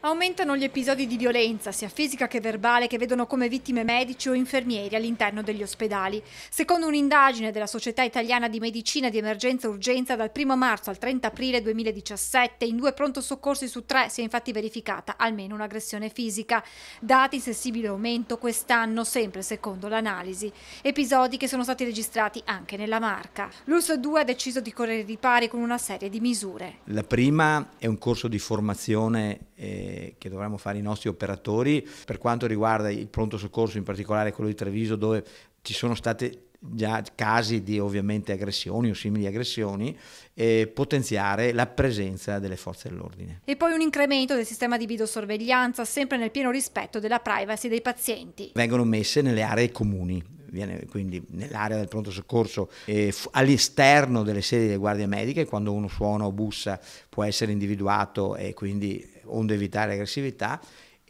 Aumentano gli episodi di violenza, sia fisica che verbale, che vedono come vittime medici o infermieri all'interno degli ospedali. Secondo un'indagine della Società Italiana di Medicina di Emergenza e Urgenza, dal 1 marzo al 30 aprile 2017, in due pronto soccorsi su tre si è infatti verificata almeno un'aggressione fisica. Dati in sensibile aumento quest'anno, sempre secondo l'analisi. Episodi che sono stati registrati anche nella Marca. L'US2 ha deciso di correre di pari con una serie di misure. La prima è un corso di formazione. Eh che, dovremmo fare i nostri operatori per quanto riguarda il pronto soccorso, in particolare quello di Treviso, dove ci sono state già casi di ovviamente aggressioni o simili aggressioni e potenziare la presenza delle forze dell'ordine. E poi un incremento del sistema di videosorveglianza sempre nel pieno rispetto della privacy dei pazienti. Vengono messe nelle aree comuni, viene quindi nell'area del pronto soccorso eh, all'esterno delle sedi delle guardie mediche quando uno suona o bussa può essere individuato e quindi onde evitare aggressività,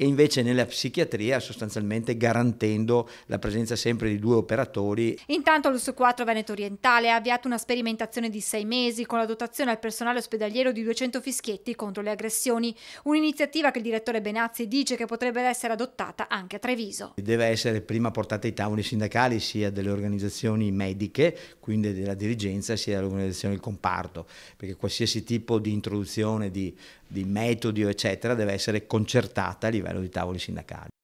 e invece nella psichiatria sostanzialmente garantendo la presenza sempre di due operatori. Intanto l'US4 Veneto Orientale ha avviato una sperimentazione di sei mesi con la dotazione al personale ospedaliero di 200 fischietti contro le aggressioni, un'iniziativa che il direttore Benazzi dice che potrebbe essere adottata anche a Treviso. Deve essere prima portata ai tavoli sindacali sia delle organizzazioni mediche, quindi della dirigenza, sia dell'organizzazione del comparto, perché qualsiasi tipo di introduzione di, di metodi eccetera deve essere concertata a livello livello di tavoli sindacali.